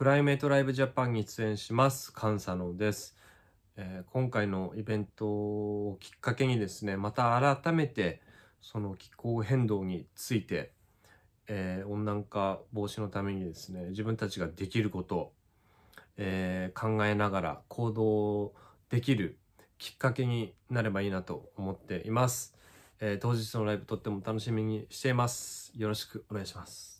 クライメートライブジャパンに出演します、カンサノです、えー、今回のイベントをきっかけにですね、また改めてその気候変動について、えー、温暖化防止のためにですね、自分たちができることえー、考えながら行動できるきっかけになればいいなと思っています。え当日のライブとっても楽しみにしています。よろしくお願いします。